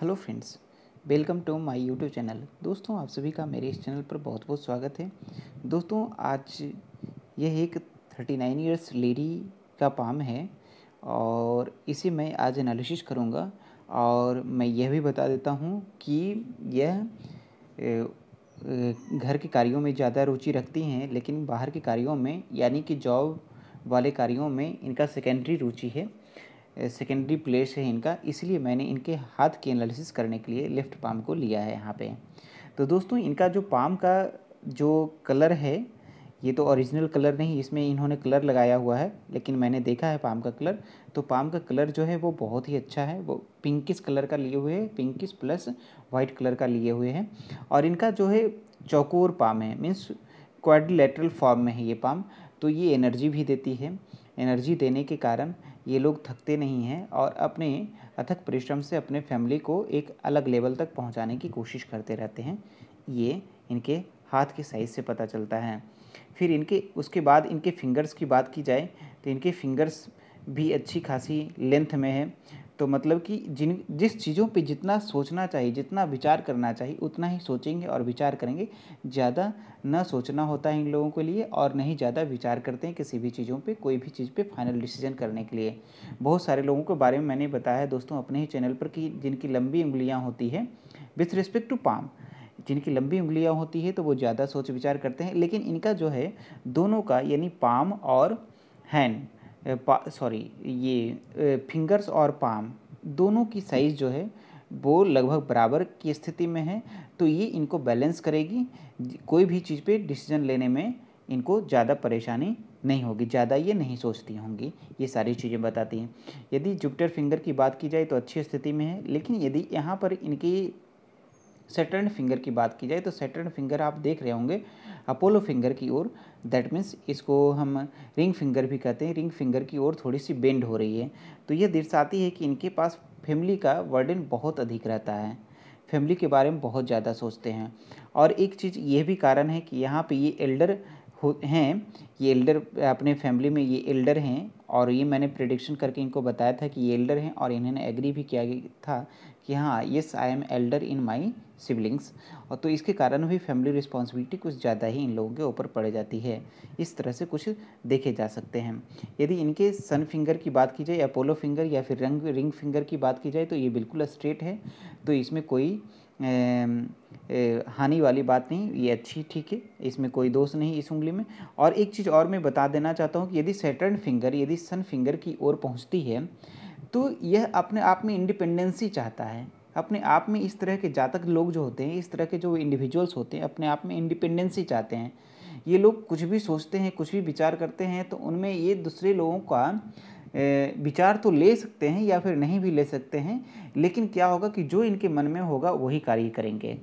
hello friends welcome to my YouTube channel दोस्तों आप सभी का मेरे इस चैनल पर बहुत बहुत स्वागत है दोस्तों आज यह एक थर्टी नाइन ईयर्स लेडी का पाम है और इसे मैं आज एनालिसिस करूँगा और मैं यह भी बता देता हूँ कि यह घर के कार्यों में ज़्यादा रुचि रखती हैं लेकिन बाहर के कार्यों में यानी कि जॉब वाले कार्यों में इनका सेकेंडरी रुचि है सेकेंडरी प्लेस है इनका इसलिए मैंने इनके हाथ की एनालिसिस करने के लिए लेफ़्ट पाम को लिया है यहाँ पे तो दोस्तों इनका जो पाम का जो कलर है ये तो ओरिजिनल कलर नहीं इसमें इन्होंने कलर लगाया हुआ है लेकिन मैंने देखा है पाम का कलर तो पाम का कलर जो है वो बहुत ही अच्छा है वो पिंकिस कलर का लिए हुए है पिंकिस प्लस वाइट कलर का लिए हुए हैं और इनका जो है चौकोर पाम है मीन्स क्वाड्रिलेटरल फॉर्म में है ये पाम तो ये एनर्जी भी देती है एनर्जी देने के कारण ये लोग थकते नहीं हैं और अपने अथक परिश्रम से अपने फैमिली को एक अलग लेवल तक पहुंचाने की कोशिश करते रहते हैं ये इनके हाथ के साइज़ से पता चलता है फिर इनके उसके बाद इनके फिंगर्स की बात की जाए तो इनके फिंगर्स भी अच्छी खासी लेंथ में है तो मतलब कि जिन जिस चीज़ों पे जितना सोचना चाहिए जितना विचार करना चाहिए उतना ही सोचेंगे और विचार करेंगे ज़्यादा न सोचना होता है इन लोगों के लिए और नहीं ज़्यादा विचार करते हैं किसी भी चीज़ों पे कोई भी चीज़ पे फाइनल डिसीजन करने के लिए बहुत सारे लोगों के बारे में मैंने बताया दोस्तों अपने ही चैनल पर कि जिनकी लंबी उंगलियाँ होती है विथ रिस्पेक्ट टू पाम जिनकी लंबी उंगलियाँ होती है तो वो ज़्यादा सोच विचार करते हैं लेकिन इनका जो है दोनों का यानी पाम और हैंड सॉरी ये फिंगर्स और पाम दोनों की साइज़ जो है वो लगभग बराबर की स्थिति में है तो ये इनको बैलेंस करेगी कोई भी चीज़ पे डिसीजन लेने में इनको ज़्यादा परेशानी नहीं होगी ज़्यादा ये नहीं सोचती होंगी ये सारी चीज़ें बताती हैं यदि जुपिटर फिंगर की बात की जाए तो अच्छी स्थिति में है लेकिन यदि यहाँ पर इनकी सेटर्न फिंगर की बात की जाए तो सेटर्न फिंगर आप देख रहे होंगे अपोलो फिंगर की ओर दैट मीन्स इसको हम रिंग फिंगर भी कहते हैं रिंग फिंगर की ओर थोड़ी सी बेंड हो रही है तो यह दर्शाती है कि इनके पास फैमिली का वर्डन बहुत अधिक रहता है फैमिली के बारे में बहुत ज़्यादा सोचते हैं और एक चीज़ ये भी कारण है कि यहाँ पे ये एल्डर हो हैं ये एल्डर अपने फैमिली में ये एल्डर हैं और ये मैंने प्रिडिक्शन करके इनको बताया था कि ये एल्डर हैं और इन्होंने एग्री भी किया था कि हाँ yes I am elder in my siblings और तो इसके कारण भी फैमिली रिस्पॉन्सिबिलिटी कुछ ज़्यादा ही इन लोगों के ऊपर पड़ जाती है इस तरह से कुछ देखे जा सकते हैं यदि इनके सन फिंगर की बात की जाए अपोलो फिंगर या फिर रंग रिंग फिंगर की बात की जाए तो ये बिल्कुल स्ट्रेट है तो इसमें कोई हानि वाली बात नहीं ये अच्छी ठीक है इसमें कोई दोष नहीं इस उंगली में और एक चीज़ और मैं बता देना चाहता हूँ कि यदि सेटर्न फिंगर यदि सन फिंगर की ओर पहुँचती है तो यह अपने आप में इंडिपेंडेंसी चाहता है अपने आप में इस तरह के जातक लोग जो होते हैं इस तरह के जो इंडिविजुअल्स होते हैं अपने आप में इंडिपेंडेंसी चाहते हैं ये लोग कुछ भी सोचते हैं कुछ भी विचार करते हैं तो उनमें ये दूसरे लोगों का विचार तो ले सकते हैं या फिर नहीं भी ले सकते हैं लेकिन क्या होगा कि जो इनके मन में होगा वही कार्य करेंगे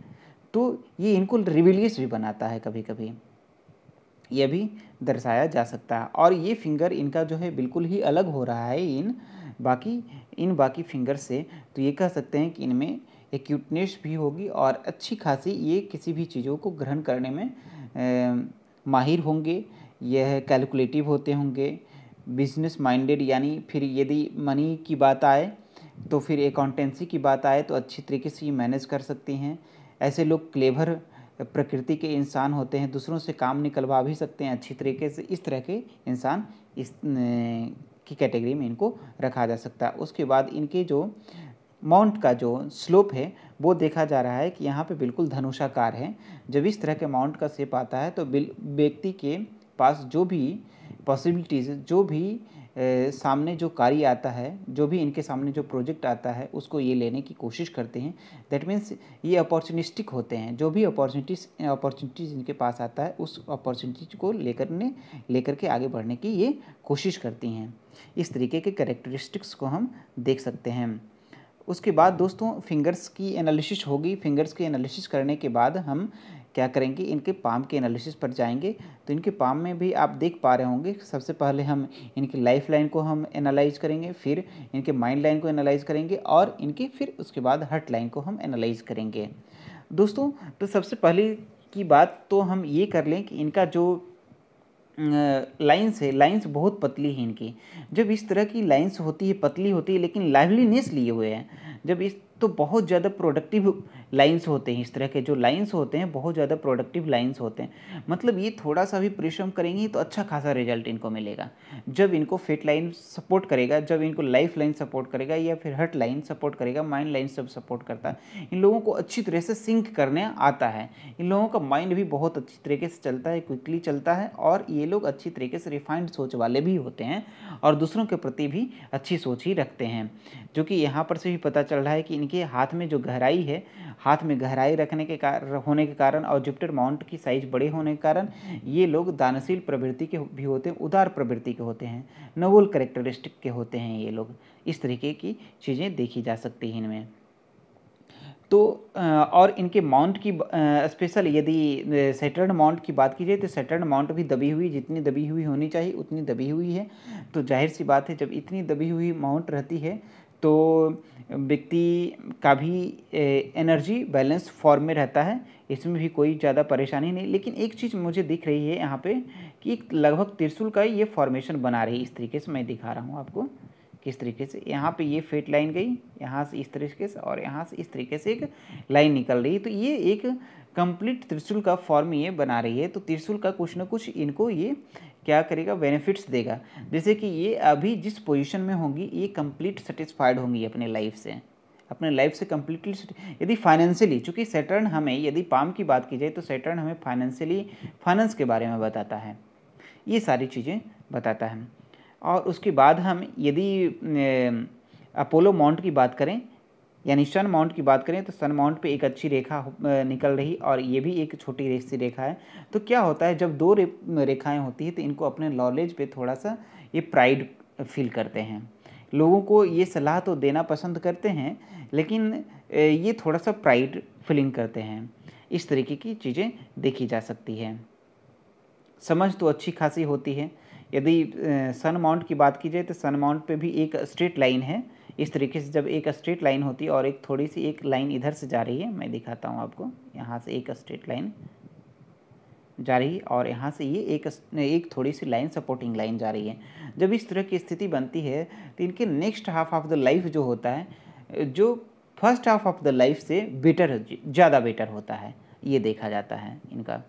तो ये इनको रिविलियस भी बनाता है कभी कभी यह भी दर्शाया जा सकता है और ये फिंगर इनका जो है बिल्कुल ही अलग हो रहा है इन बाकी इन बाकी फिंगर से तो ये कह सकते हैं कि इनमें एक्यूटनेस भी होगी और अच्छी खासी ये किसी भी चीज़ों को ग्रहण करने में ए, माहिर होंगे यह कैलकुलेटिव होते होंगे बिजनेस माइंडेड यानी फिर यदि मनी की बात आए तो फिर अकाउंटेंसी की बात आए तो अच्छी तरीके से ये मैनेज कर सकती हैं ऐसे लोग क्लेवर प्रकृति के इंसान होते हैं दूसरों से काम निकलवा भी सकते हैं अच्छी तरीके से इस तरह के इंसान इस की कैटेगरी में इनको रखा जा सकता है उसके बाद इनके जो माउंट का जो स्लोप है वो देखा जा रहा है कि यहाँ पे बिल्कुल धनुषाकार है जब इस तरह के माउंट का सेप आता है तो व्यक्ति के पास जो भी पॉसिबिलिटीज़ जो भी ए, सामने जो कार्य आता है जो भी इनके सामने जो प्रोजेक्ट आता है उसको ये लेने की कोशिश करते हैं दैट मीन्स ये अपॉर्चुनिस्टिक होते हैं जो भी अपॉर्चुनिटीज अपॉर्चुनिटीज़ इनके पास आता है उस अपॉर्चुनिटीज को लेकर ने लेकर के आगे बढ़ने की ये कोशिश करती हैं इस तरीके के करेक्टरिस्टिक्स को हम देख सकते हैं उसके बाद दोस्तों फिंगर्स की एनालिसिस होगी फिंगर्स की एनालिसिस करने के बाद हम क्या करेंगे इनके पाम के एनालिसिस पर जाएंगे तो इनके पाम में भी आप देख पा रहे होंगे सबसे पहले हम इनकी लाइफ लाइन को हम एनालाइज करेंगे फिर इनके माइंड लाइन को एनालाइज करेंगे और इनके फिर उसके बाद हर्ट लाइन को हम एनालाइज करेंगे दोस्तों तो सबसे पहले की बात तो हम ये कर लें कि इनका जो लाइंस है लाइंस बहुत पतली है इनकी जब इस तरह की लाइंस होती है पतली होती है लेकिन लाइवलीनेस लिए हुए हैं जब इस तो बहुत ज़्यादा प्रोडक्टिव लाइंस होते हैं इस तरह के जो लाइंस होते हैं बहुत ज़्यादा प्रोडक्टिव लाइंस होते हैं मतलब ये थोड़ा सा भी परिश्रम करेंगे तो अच्छा खासा रिजल्ट इनको मिलेगा जब इनको फिट लाइन सपोर्ट करेगा जब इनको लाइफ लाइन सपोर्ट करेगा या फिर हट लाइन सपोर्ट करेगा माइंड लाइन सब सपोर्ट करता है इन लोगों को अच्छी तरह से सिंक करने आता है इन लोगों का माइंड भी बहुत अच्छी तरीके से चलता है क्विकली चलता है और ये लोग अच्छी तरीके से रिफाइंड सोच वाले भी होते हैं और दूसरों के प्रति भी अच्छी सोच ही रखते हैं जो कि यहाँ पर से भी पता चल रहा है कि इनके हाथ में जो गहराई है हाथ में गहराई रखने के कारण होने के कारण और जुपिटर माउंट की साइज बड़े होने के कारण ये लोग दानशील प्रवृत्ति के भी होते हैं उदार प्रवृत्ति के होते हैं नवोल करेक्टरिस्टिक के होते हैं ये लोग इस तरीके की चीज़ें देखी जा सकती हैं इनमें तो और इनके माउंट की स्पेशल यदि सेटर्न माउंट की बात की जाए तो सेटर्न माउंट भी दबी हुई जितनी दबी हुई होनी चाहिए उतनी दबी हुई है तो जाहिर सी बात है जब इतनी दबी हुई माउंट रहती है तो व्यक्ति का भी एनर्जी बैलेंस फॉर्म में रहता है इसमें भी कोई ज़्यादा परेशानी नहीं लेकिन एक चीज़ मुझे दिख रही है यहाँ पे कि लगभग त्रिशूल का ये फॉर्मेशन बना रही है इस तरीके से मैं दिखा रहा हूँ आपको किस तरीके से यहाँ पे ये फेट लाइन गई यहाँ से इस तरीके से और यहाँ से इस तरीके से एक लाइन निकल रही है तो ये एक कंप्लीट त्रिशूल का फॉर्म ये बना रही है तो त्रिशूल का कुछ ना कुछ इनको ये क्या करेगा बेनिफिट्स देगा जैसे कि ये अभी जिस पोजीशन में होंगी ये कंप्लीट सेटिस्फाइड होंगी अपने लाइफ से अपने लाइफ से कम्प्लीटली यदि फाइनेंशियली चूँकि सेटर्न हमें यदि पाम की बात की जाए तो सेटर्न हमें फाइनेंशियली फाइनेंस के बारे में बताता है ये सारी चीज़ें बताता है और उसके बाद हम यदि अपोलो माउंट की बात करें यानी सन माउंट की बात करें तो सन माउंट पे एक अच्छी रेखा निकल रही और ये भी एक छोटी सी रेखा है तो क्या होता है जब दो रे, रेखाएं होती हैं तो इनको अपने नॉलेज पे थोड़ा सा ये प्राइड फील करते हैं लोगों को ये सलाह तो देना पसंद करते हैं लेकिन ये थोड़ा सा प्राइड फीलिंग करते हैं इस तरीके की चीज़ें देखी जा सकती है समझ तो अच्छी खासी होती है यदि सन माउंट की बात की जाए तो सन माउंट पे भी एक स्ट्रेट लाइन है इस तरीके से जब एक स्ट्रेट लाइन होती है और एक थोड़ी सी एक लाइन इधर से जा रही है मैं दिखाता हूँ आपको यहाँ से एक स्ट्रेट लाइन जा रही है और यहाँ से ये एक एक थोड़ी सी लाइन सपोर्टिंग लाइन जा रही है जब इस तरह की स्थिति बनती है तो इनके next half of the life जो होता है जो first half of the life से बेटर ज़्यादा बेटर होता है ये देखा जाता है इनका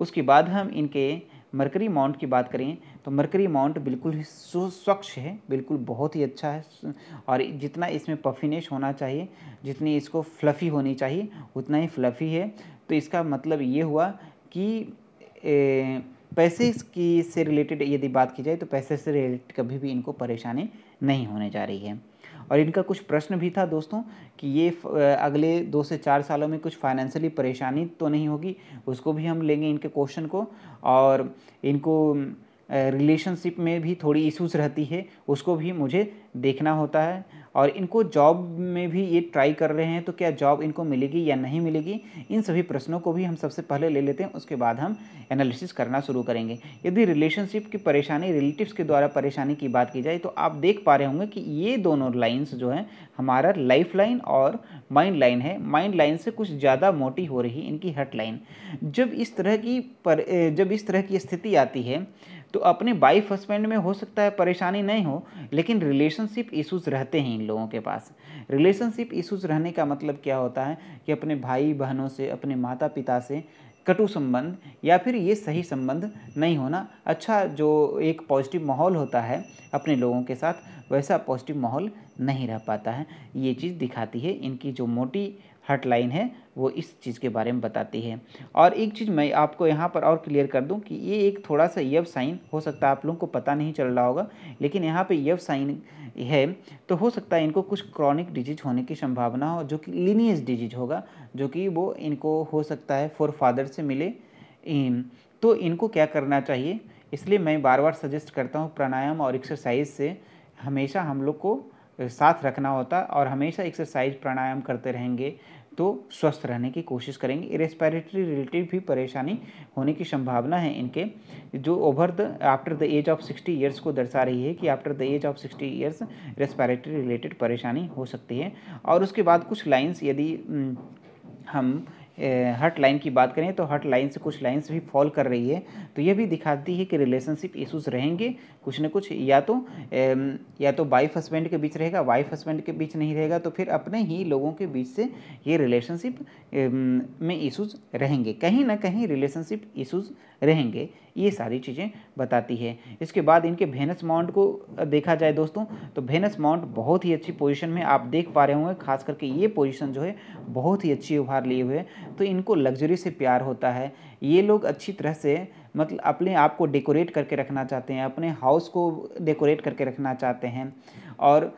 उसके बाद हम इनके मरकरी माउंट की बात करें तो मरकरी माउंट बिल्कुल ही स्वच्छ है बिल्कुल बहुत ही अच्छा है और जितना इसमें पफिनेश होना चाहिए जितनी इसको फ्लफ़ी होनी चाहिए उतना ही फ्लफ़ी है तो इसका मतलब ये हुआ कि ए, पैसे की से रिलेटेड यदि बात की जाए तो पैसे से रिलेटेड कभी भी इनको परेशानी नहीं होने जा रही है और इनका कुछ प्रश्न भी था दोस्तों कि ये अगले दो से चार सालों में कुछ फाइनेंशियली परेशानी तो नहीं होगी उसको भी हम लेंगे इनके क्वेश्चन को और इनको रिलेशनशिप में भी थोड़ी इशूज़ रहती है उसको भी मुझे देखना होता है और इनको जॉब में भी ये ट्राई कर रहे हैं तो क्या जॉब इनको मिलेगी या नहीं मिलेगी इन सभी प्रश्नों को भी हम सबसे पहले ले लेते हैं उसके बाद हम एनालिसिस करना शुरू करेंगे यदि रिलेशनशिप की परेशानी रिलेटिव्स के द्वारा परेशानी की बात की जाए तो आप देख पा रहे होंगे कि ये दोनों लाइन्स जो हैं हमारा लाइफ लाइन और माइंड लाइन है माइंड लाइन से कुछ ज़्यादा मोटी हो रही इनकी हट लाइन जब इस तरह की पर जब इस तरह की स्थिति आती है तो अपने वाइफ हस्बैंड में हो सकता है परेशानी नहीं हो लेकिन रिलेशनशिप इश्यूज रहते हैं इन लोगों के पास रिलेशनशिप इश्यूज रहने का मतलब क्या होता है कि अपने भाई बहनों से अपने माता पिता से कटु संबंध या फिर ये सही संबंध नहीं होना अच्छा जो एक पॉजिटिव माहौल होता है अपने लोगों के साथ वैसा पॉजिटिव माहौल नहीं रह पाता है ये चीज़ दिखाती है इनकी जो मोटी हटलाइन है वो इस चीज़ के बारे में बताती है और एक चीज़ मैं आपको यहाँ पर और क्लियर कर दूँ कि ये एक थोड़ा सा यव साइन हो सकता है आप लोगों को पता नहीं चल रहा होगा लेकिन यहाँ पे यव साइन है तो हो सकता है इनको कुछ क्रॉनिक डिजीज होने की संभावना हो जो कि लीनियस डिजीज होगा जो कि वो इनको हो सकता है फोर फादर से मिले इन तो इनको क्या करना चाहिए इसलिए मैं बार बार सजेस्ट करता हूँ प्राणायाम और एक्सरसाइज से हमेशा हम लोग को साथ रखना होता और हमेशा एक्सरसाइज प्राणायाम करते रहेंगे तो स्वस्थ रहने की कोशिश करेंगे रेस्पिरेटरी रिलेटेड भी परेशानी होने की संभावना है इनके जो over the after the age of sixty years को दर्शा रही है कि after the age of sixty years respiratory related परेशानी हो सकती है और उसके बाद कुछ लाइन्स यदि हम्म, हम हट लाइन की बात करें तो हट लाइन से कुछ लाइन्स भी फॉल कर रही है तो ये भी दिखाती है कि रिलेशनशिप इशूज़ रहेंगे कुछ ना कुछ या तो या तो वाइफ हस्बैंड के बीच रहेगा वाइफ हस्बैंड के बीच नहीं रहेगा तो फिर अपने ही लोगों के बीच से ये रिलेशनशिप में इशूज़ रहेंगे कहीं ना कहीं रिलेशनशिप इशूज़ रहेंगे ये सारी चीज़ें बताती है इसके बाद इनके भेनस माउंट को देखा जाए दोस्तों तो भेनस माउंट बहुत ही अच्छी पोजीशन में आप देख पा रहे होंगे खास करके ये पोजीशन जो है बहुत ही अच्छी उभार लिए हुए तो इनको लग्जरी से प्यार होता है ये लोग अच्छी तरह से मतलब अपने आप को डेकोरेट करके रखना चाहते हैं अपने हाउस को डेकोरेट करके रखना चाहते हैं और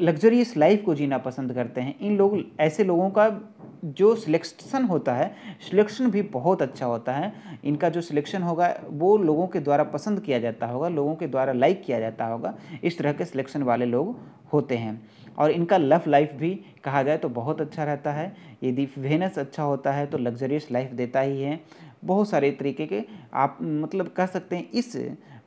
लग्जरियस लाइफ को जीना पसंद करते हैं इन लोग ऐसे लोगों का जो सिलेक्शन होता है सिलेक्शन भी बहुत अच्छा होता है इनका जो सिलेक्शन होगा वो लोगों के द्वारा पसंद किया जाता होगा लोगों के द्वारा लाइक किया जाता होगा इस तरह के सिलेक्शन वाले लोग होते हैं और इनका लव लाइफ भी कहा जाए तो बहुत अच्छा रहता है यदि वेनस अच्छा होता है तो लग्जरियस लाइफ देता ही है बहुत सारे तरीके के आप मतलब कह सकते हैं इस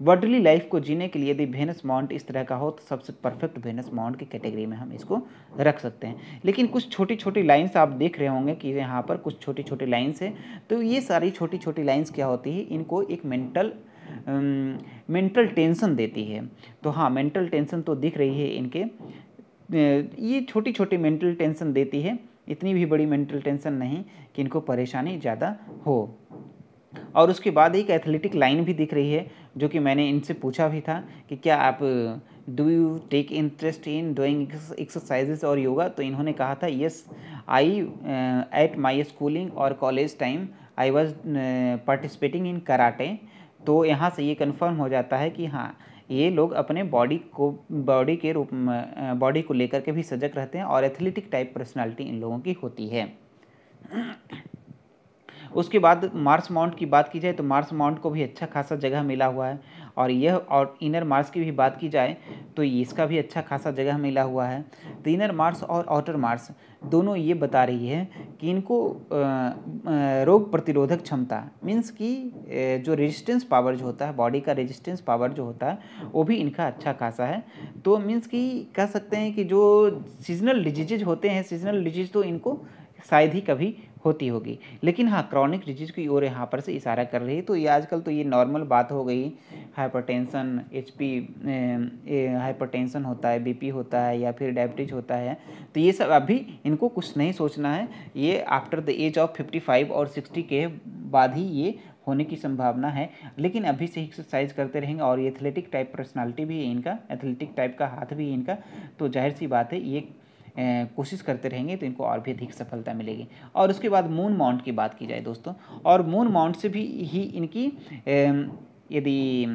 वर्डली लाइफ को जीने के लिए यदि भेनस माउंट इस तरह का हो तो सबसे परफेक्ट भेनस माउंट की कैटेगरी में हम इसको रख सकते हैं लेकिन कुछ छोटी छोटी लाइंस आप देख रहे होंगे कि यहाँ पर कुछ छोटी छोटी लाइंस हैं तो ये सारी छोटी छोटी लाइंस क्या होती है इनको एक मेंटल मेंटल टेंशन देती है तो हाँ मेंटल टेंशन तो दिख रही है इनके ये छोटी छोटी मेंटल टेंशन देती है इतनी भी बड़ी मेंटल टेंशन नहीं कि इनको परेशानी ज़्यादा हो और उसके बाद एक एथलेटिक लाइन भी दिख रही है जो कि मैंने इनसे पूछा भी था कि क्या आप do you take interest in doing exercises और योगा तो इन्होंने कहा था yes I at my schooling और college time I was participating in karate तो यहाँ से ये कन्फर्म हो जाता है कि हाँ ये लोग अपने बॉडी को बॉडी के रूप बॉडी uh, को लेकर के भी सजग रहते हैं और एथलेटिक टाइप पर्सनालिटी इन लोगों की होती है उसके बाद मार्स माउंट की बात की जाए तो मार्स माउंट को भी अच्छा खासा जगह मिला हुआ है और यह और इनर मार्स की भी बात की जाए तो इसका भी अच्छा खासा जगह मिला हुआ है तो इनर मार्स और आउटर मार्स दोनों ये बता रही है कि इनको रोग प्रतिरोधक क्षमता मीन्स कि जो रेजिस्टेंस पावर जो होता है बॉडी का रेजिस्टेंस पावर जो होता है वो भी इनका अच्छा खासा है तो मीन्स कि कह सकते हैं कि जो सीजनल डिजीजेज होते हैं सीजनल डिजीज तो इनको शायद ही कभी होती होगी लेकिन हाँ क्रॉनिक डिजीज़ की ओर यहाँ पर से इशारा कर रही है तो ये आजकल तो ये नॉर्मल बात हो गई हाइपरटेंशन एचपी हाइपरटेंशन होता है बीपी होता है या फिर डायबिटीज होता है तो ये सब अभी इनको कुछ नहीं सोचना है ये after the age of fifty five और सिक्सटी के बाद ही ये होने की संभावना है लेकिन अभी से एक्सरसाइज करते रहेंगे और ये एथलेटिक टाइप पर्सनैलिटी भी है इनका एथलेटिक टाइप का हाथ भी है इनका तो जाहिर सी बात है ये कोशिश करते रहेंगे तो इनको और भी अधिक सफलता मिलेगी और उसके बाद मून माउंट की बात की जाए दोस्तों और मून माउंट से भी ही इनकी यदि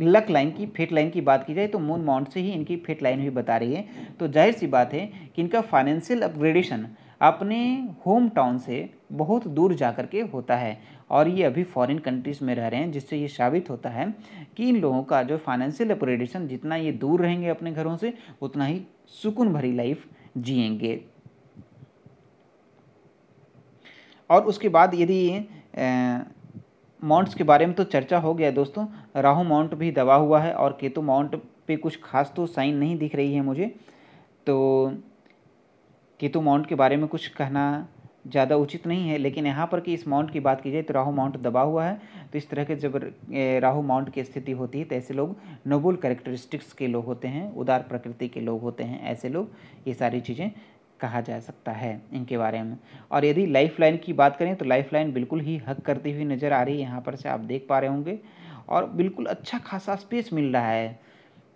लक लाइन की फेट लाइन की बात की जाए तो मून माउंट से ही इनकी फेट लाइन भी बता रही है तो जाहिर सी बात है कि इनका फाइनेंशियल अपग्रेडेशन अपने होम टाउन से बहुत दूर जा कर के होता है और ये अभी फॉरेन कंट्रीज़ में रह रहे हैं जिससे ये साबित होता है कि इन लोगों का जो फाइनेंशियल अपग्रेडेशन जितना ये दूर रहेंगे अपने घरों से उतना ही सुकून भरी लाइफ जिएंगे और उसके बाद यदि माउंट्स के बारे में तो चर्चा हो गया दोस्तों राहु माउंट भी दबा हुआ है और केतु माउंट पे कुछ खास तो साइन नहीं दिख रही है मुझे तो केतु माउंट के बारे में कुछ कहना ज़्यादा उचित नहीं है लेकिन यहाँ पर कि इस माउंट की बात की जाए तो राहु माउंट दबा हुआ है तो इस तरह के जब राहु माउंट की स्थिति होती है तो ऐसे लोग नोबल करेक्टरिस्टिक्स के लोग होते हैं उदार प्रकृति के लोग होते हैं ऐसे लोग ये सारी चीज़ें कहा जा सकता है इनके बारे में और यदि लाइफ लाइन की बात करें तो लाइफ लाइन बिल्कुल ही हक करती हुई नज़र आ रही है यहाँ पर से आप देख पा रहे होंगे और बिल्कुल अच्छा खासा स्पेस मिल रहा है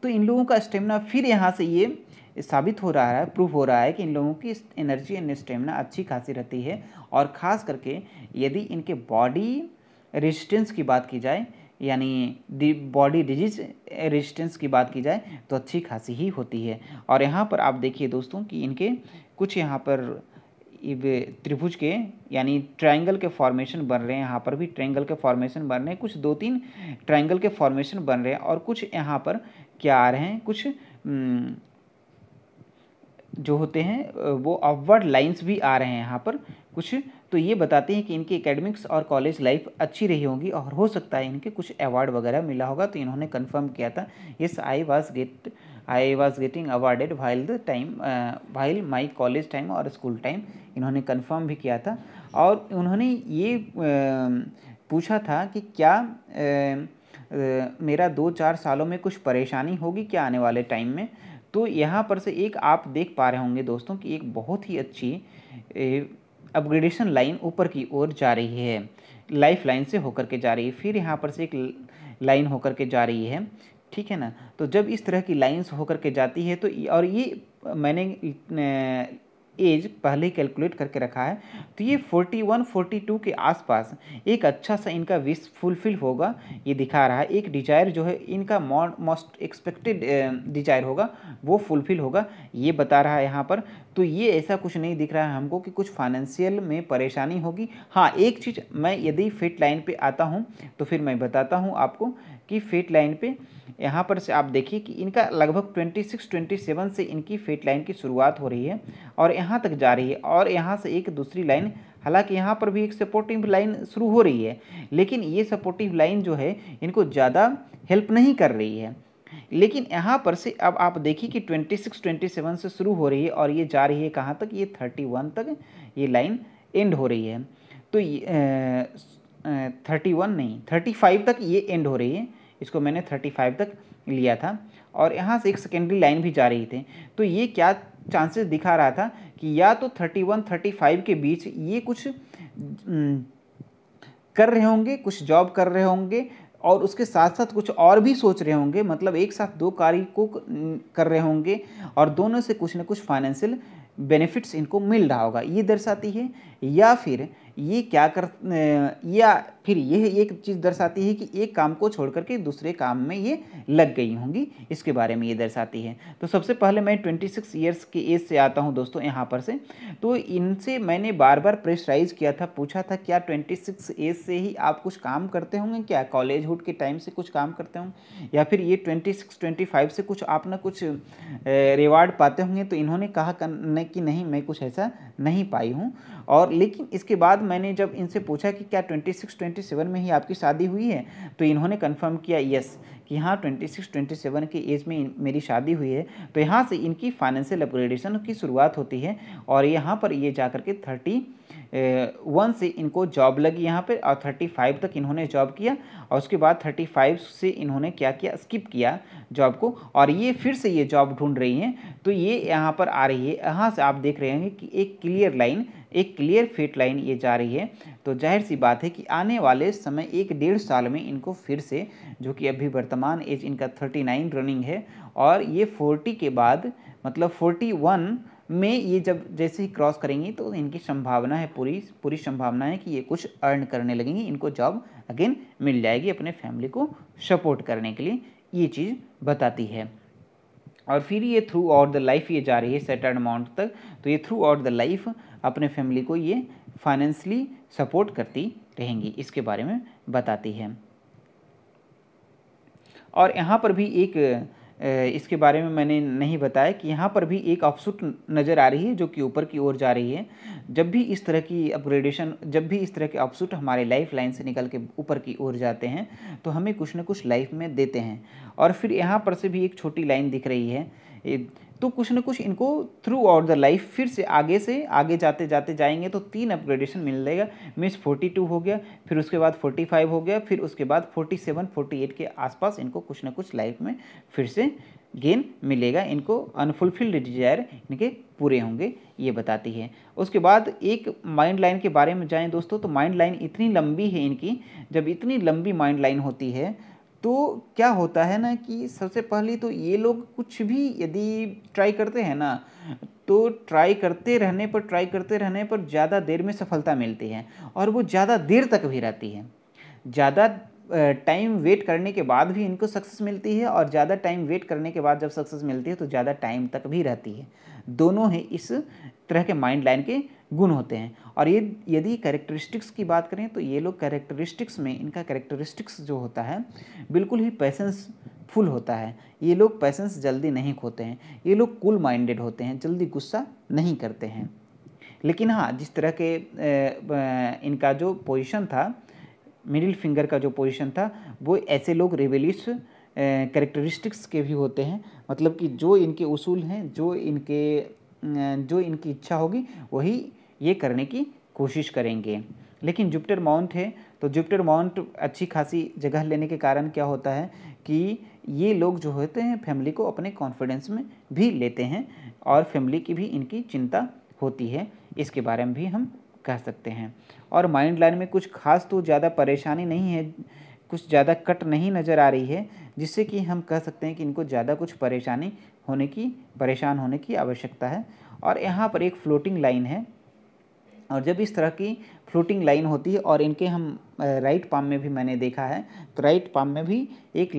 तो इन लोगों का स्टेमिना फिर यहाँ से ये साबित हो रहा है प्रूफ हो रहा है कि इन लोगों की एनर्जी एंड स्टेमिना अच्छी खासी रहती है और ख़ास करके यदि इनके बॉडी रेजिस्टेंस की बात की जाए यानी बॉडी डिजीज रेजिस्टेंस की बात की जाए तो अच्छी खासी ही होती है और यहाँ पर आप देखिए दोस्तों कि इनके कुछ यहाँ पर त्रिभुज के यानी ट्रायंगल के फॉर्मेशन बन रहे हैं यहाँ पर भी ट्रायंगल के फॉर्मेशन बन रहे हैं कुछ दो तीन ट्रायंगल के फॉर्मेशन बन रहे हैं और कुछ यहाँ पर क्या आ रहे हैं कुछ जो होते हैं वो अपवर्ड लाइंस भी आ रहे हैं यहाँ पर कुछ तो ये बताते हैं कि इनके एकेडमिक्स और कॉलेज लाइफ अच्छी रही होगी और हो सकता है इनके कुछ अवार्ड वगैरह मिला होगा तो इन्होंने कंफर्म किया था yes I was get I was getting awarded while the time while my college time और स्कूल टाइम इन्होंने कन्फर्म भी किया था और उन्होंने ये पूछा था कि क्या मेरा दो चार सालों में कुछ परेशानी होगी क्या आने वाले टाइम में तो यहाँ पर से एक आप देख पा रहे होंगे दोस्तों कि एक बहुत ही अच्छी अपग्रेडेशन लाइन ऊपर की ओर जा रही है लाइफ लाइन से होकर के जा रही है फिर यहाँ पर से एक लाइन होकर के जा रही है ठीक है ना तो जब इस तरह की लाइंस होकर के जाती है तो और ये मैंने एज पहले कैलकुलेट करके रखा है तो ये 41 42 के आसपास एक अच्छा सा इनका विश फुलफिल होगा ये दिखा रहा है एक डिजायर जो है इनका मोस्ट एक्सपेक्टेड डिजायर होगा वो फुलफिल होगा ये बता रहा है यहाँ पर तो ये ऐसा कुछ नहीं दिख रहा है हमको कि कुछ फाइनेंशियल में परेशानी होगी हाँ एक चीज़ मैं यदि फिट लाइन पे आता हूँ तो फिर मैं बताता हूँ आपको कि फेट लाइन पे यहाँ पर से आप देखिए कि इनका लगभग 26 27 से इनकी फेट लाइन की शुरुआत हो रही है और यहाँ तक जा रही है और यहाँ से एक दूसरी लाइन हालांकि यहाँ पर भी एक सपोर्टिव लाइन शुरू हो रही है लेकिन ये सपोर्टिव लाइन जो है इनको ज़्यादा हेल्प नहीं कर रही है लेकिन यहाँ पर से अब आप देखिए कि 26 27 से शुरू हो रही है और ये जा रही है कहाँ तक ये 31 तक ये लाइन एंड हो रही है तो ये थर्टी वन नहीं 35 तक ये एंड हो रही है इसको मैंने 35 तक लिया था और यहाँ से एक सेकेंडरी लाइन भी जा रही थी तो ये क्या चांसेस दिखा रहा था कि या तो थर्टी वन के बीच ये कुछ कर रहे होंगे कुछ जॉब कर रहे होंगे और उसके साथ साथ कुछ और भी सोच रहे होंगे मतलब एक साथ दो कार्य को कर रहे होंगे और दोनों से कुछ ना कुछ फाइनेंशियल बेनिफिट्स इनको मिल रहा होगा ये दर्शाती है या फिर ये क्या कर या फिर यह एक चीज़ दर्शाती है कि एक काम को छोड़ करके दूसरे काम में ये लग गई होंगी इसके बारे में ये दर्शाती है तो सबसे पहले मैं ट्वेंटी सिक्स ईयर्स की एज से आता हूँ दोस्तों यहाँ पर से तो इनसे मैंने बार बार प्रेशराइज किया था पूछा था क्या ट्वेंटी सिक्स एज से ही आप कुछ काम करते होंगे क्या कॉलेज हुड के टाइम से कुछ काम करते होंगे या फिर ये ट्वेंटी सिक्स ट्वेंटी फाइव से कुछ आप ना कुछ रिवार्ड पाते होंगे तो इन्होंने कहा करने कि नहीं मैं कुछ ऐसा नहीं पाई हूँ और लेकिन इसके बाद मैंने जब इनसे पूछा कि क्या ट्वेंटी सिक्स ट्वेंटी 1927 में ही आपकी शादी हुई है तो इन्होंने कंफर्म किया यस कि हाँ 26, 27 के एज में मेरी शादी हुई है तो यहाँ से इनकी फाइनेंशियल अपग्रेडेशन की शुरुआत होती है और यहाँ पर ये जा के थर्टी वन से इनको जॉब लगी यहाँ पर और थर्टी फाइव तक इन्होंने जॉब किया और उसके बाद थर्टी फाइव से इन्होंने क्या किया स्किप किया जॉब को और ये फिर से ये जॉब ढूंढ रही हैं तो ये यहाँ पर आ रही है यहाँ से आप देख रहे हैं कि एक क्लियर लाइन एक क्लियर फिट लाइन ये जा रही है तो जाहिर सी बात है कि आने वाले समय एक डेढ़ साल में इनको फिर से जो कि अभी वर्तमान एज इनका थर्टी नाइन रनिंग है और ये फोर्टी के बाद मतलब फोर्टी वन में ये जब जैसे ही क्रॉस करेंगी तो इनकी संभावना है पूरी पूरी संभावना है कि ये कुछ अर्न करने लगेंगी इनको जॉब अगेन मिल जाएगी अपने फैमिली को सपोर्ट करने के लिए ये चीज़ बताती है और फिर ये थ्रू आउट द लाइफ ये जा रही है सेटर्ड अमाउंट तक तो ये थ्रू आउट द लाइफ अपने फैमिली को ये फाइनेंशली सपोर्ट करती रहेंगी इसके बारे में बताती है और यहाँ पर भी एक इसके बारे में मैंने नहीं बताया कि यहाँ पर भी एक ऑफशूट नज़र आ रही है जो कि ऊपर की ओर जा रही है जब भी इस तरह की अपग्रेडेशन जब भी इस तरह के ऑफशूट हमारे लाइफ लाइन से निकल के ऊपर की ओर जाते हैं तो हमें कुछ ना कुछ लाइफ में देते हैं और फिर यहाँ पर से भी एक छोटी लाइन दिख रही है तो कुछ ना कुछ इनको थ्रू आउट द लाइफ फिर से आगे से आगे जाते जाते जाएंगे तो तीन अपग्रेडेशन मिल जाएगा मीन्स फोर्टी टू हो गया फिर उसके बाद फोर्टी फाइव हो गया फिर उसके बाद फोर्टी सेवन फोर्टी एट के आसपास इनको कुछ ना कुछ लाइफ में फिर से गेन मिलेगा इनको अनफुलफिल्ड डिजायर इनके पूरे होंगे ये बताती है उसके बाद एक माइंड लाइन के बारे में जाएं दोस्तों तो माइंड लाइन इतनी लंबी है इनकी जब इतनी लंबी माइंड लाइन होती है तो क्या होता है ना कि सबसे पहले तो ये लोग कुछ भी यदि ट्राई करते हैं ना तो ट्राई करते रहने पर ट्राई करते रहने पर ज़्यादा देर में सफलता मिलती है और वो ज़्यादा देर तक भी रहती है ज़्यादा टाइम वेट करने के बाद भी इनको सक्सेस मिलती है और ज़्यादा टाइम वेट करने के बाद जब सक्सेस मिलती है तो ज़्यादा टाइम तक भी रहती है दोनों ही इस तरह के माइंड लाइन के गुण होते हैं और ये यदि कैरेक्टरिस्टिक्स की बात करें तो ये लोग कैरेक्टरिस्टिक्स में इनका कैरेक्टरिस्टिक्स जो होता है बिल्कुल ही पैसेंस फुल होता है ये लोग पैसेंस जल्दी नहीं खोते हैं ये लोग कूल माइंडेड होते हैं जल्दी गुस्सा नहीं करते हैं लेकिन हाँ जिस तरह के इनका जो पोजिशन था मिडिल फिंगर का जो पोजीशन था वो ऐसे लोग रेबेलिस करेक्टरिस्टिक्स के भी होते हैं मतलब कि जो इनके उसूल हैं जो इनके जो इनकी इच्छा होगी वही ये करने की कोशिश करेंगे लेकिन जुपिटर माउंट है तो जुपिटर माउंट अच्छी खासी जगह लेने के कारण क्या होता है कि ये लोग जो होते हैं फैमिली को अपने कॉन्फिडेंस में भी लेते हैं और फैमिली की भी इनकी चिंता होती है इसके बारे में भी हम कह सकते हैं और माइंड लाइन में कुछ खास तो ज़्यादा परेशानी नहीं है कुछ ज़्यादा कट नहीं नज़र आ रही है जिससे कि हम कह सकते हैं कि इनको ज़्यादा कुछ परेशानी होने की परेशान होने की आवश्यकता है और यहाँ पर एक फ्लोटिंग लाइन है और जब इस तरह की फ्लोटिंग लाइन होती है और इनके हम राइट पाम में भी मैंने देखा है तो राइट पाम में भी एक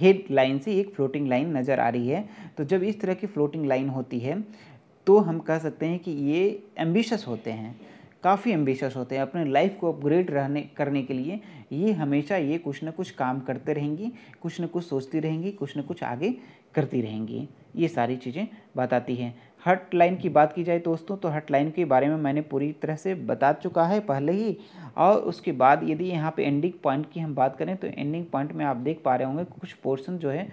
हेड लाइन से एक फ्लोटिंग लाइन नज़र आ रही है तो जब इस तरह की फ्लोटिंग लाइन होती है तो हम कह सकते हैं कि ये एम्बिशस होते हैं काफ़ी एम्बिशस होते हैं अपने लाइफ को अपग्रेड रहने करने के लिए ये हमेशा ये कुछ ना कुछ काम करते रहेंगी कुछ ना कुछ सोचती रहेंगी कुछ ना कुछ आगे करती रहेंगी ये सारी चीज़ें बताती हैं हट लाइन की बात की जाए दोस्तों तो हट लाइन के बारे में मैंने पूरी तरह से बता चुका है पहले ही और उसके बाद यदि यहाँ पे एंडिंग पॉइंट की हम बात करें तो एंडिंग पॉइंट में आप देख पा रहे होंगे कुछ पोर्शन जो है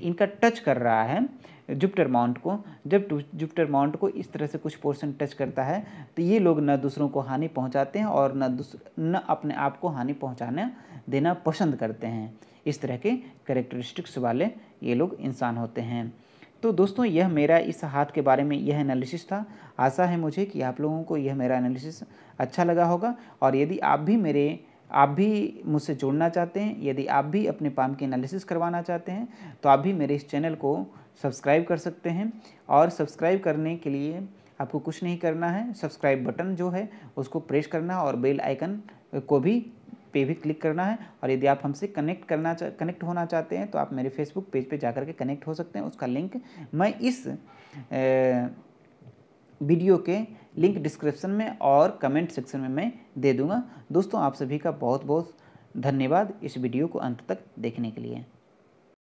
इनका टच कर रहा है जुपिटर माउंट को जब जुपिटर माउंट को इस तरह से कुछ पोर्शन टच करता है तो ये लोग न दूसरों को हानि पहुंचाते हैं और न न अपने आप को हानि पहुंचाने देना पसंद करते हैं इस तरह के करेक्टरिस्टिक्स वाले ये लोग इंसान होते हैं तो दोस्तों यह मेरा इस हाथ के बारे में यह एनालिसिस था आशा है मुझे कि आप लोगों को यह मेरा एनालिसिस अच्छा लगा होगा और यदि आप भी मेरे आप भी मुझसे जुड़ना चाहते हैं यदि आप भी अपने पाम की एनालिसिस करवाना चाहते हैं तो आप भी मेरे इस चैनल को सब्सक्राइब कर सकते हैं और सब्सक्राइब करने के लिए आपको कुछ नहीं करना है सब्सक्राइब बटन जो है उसको प्रेस करना और बेल आइकन को भी पे भी क्लिक करना है और यदि आप हमसे कनेक्ट करना कनेक्ट होना चाहते हैं तो आप मेरे फेसबुक पेज पे जाकर के कनेक्ट हो सकते हैं उसका लिंक मैं इस ए, वीडियो के लिंक डिस्क्रिप्शन में और कमेंट सेक्शन में मैं दे दूंगा दोस्तों आप सभी का बहुत बहुत धन्यवाद इस वीडियो को अंत तक देखने के लिए